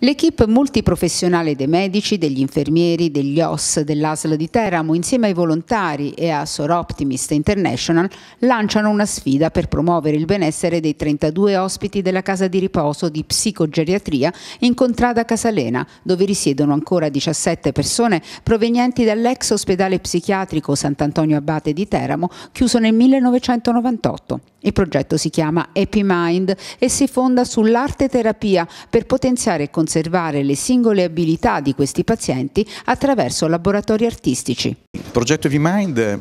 L'equipe multiprofessionale dei medici, degli infermieri, degli OS dell'ASL di Teramo, insieme ai volontari e a Soroptimist International, lanciano una sfida per promuovere il benessere dei 32 ospiti della casa di riposo di psicogeriatria in Contrada Casalena, dove risiedono ancora 17 persone provenienti dall'ex ospedale psichiatrico Sant'Antonio Abate di Teramo, chiuso nel 1998. Il progetto si chiama Happy Mind e si fonda sull'arte terapia per potenziare e conservare le singole abilità di questi pazienti attraverso laboratori artistici. Il progetto V-Mind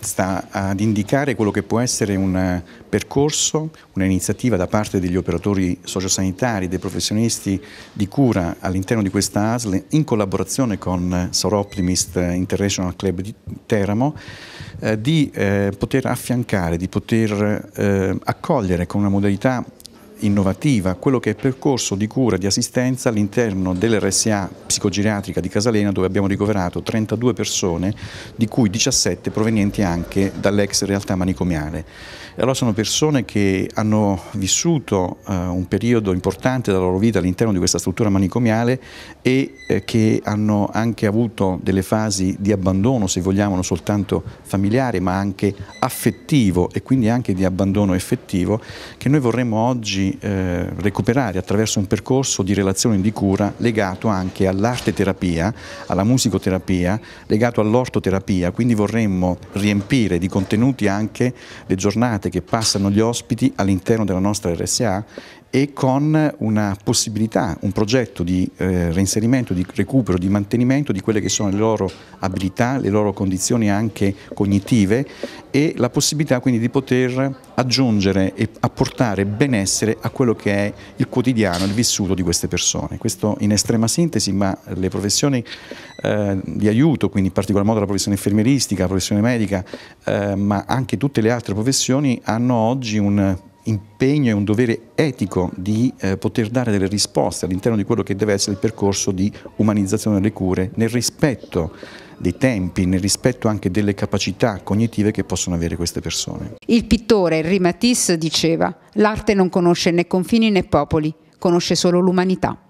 sta ad indicare quello che può essere un percorso, un'iniziativa da parte degli operatori sociosanitari, dei professionisti di cura all'interno di questa ASL in collaborazione con Soroptimist International Club di Teramo eh, di eh, poter affiancare, di poter eh, accogliere con una modalità innovativa quello che è il percorso di cura e di assistenza all'interno dell'RSA psicogiriatrica di Casalena dove abbiamo ricoverato 32 persone di cui 17 provenienti anche dall'ex realtà manicomiale allora sono persone che hanno vissuto eh, un periodo importante della loro vita all'interno di questa struttura manicomiale e eh, che hanno anche avuto delle fasi di abbandono, se vogliamo, non soltanto familiare ma anche affettivo e quindi anche di abbandono effettivo che noi vorremmo oggi eh, recuperare attraverso un percorso di relazione di cura legato anche all'arte terapia, alla musicoterapia, legato all'ortoterapia, quindi vorremmo riempire di contenuti anche le giornate giornate che passano gli ospiti all'interno della nostra RSA e con una possibilità, un progetto di eh, reinserimento, di recupero, di mantenimento di quelle che sono le loro abilità, le loro condizioni anche cognitive e la possibilità quindi di poter aggiungere e apportare benessere a quello che è il quotidiano, il vissuto di queste persone. Questo in estrema sintesi, ma le professioni eh, di aiuto, quindi in particolar modo la professione infermieristica, la professione medica, eh, ma anche tutte le altre professioni hanno oggi un impegno e un dovere etico di eh, poter dare delle risposte all'interno di quello che deve essere il percorso di umanizzazione delle cure nel rispetto dei tempi, nel rispetto anche delle capacità cognitive che possono avere queste persone. Il pittore Henri Matisse diceva l'arte non conosce né confini né popoli, conosce solo l'umanità.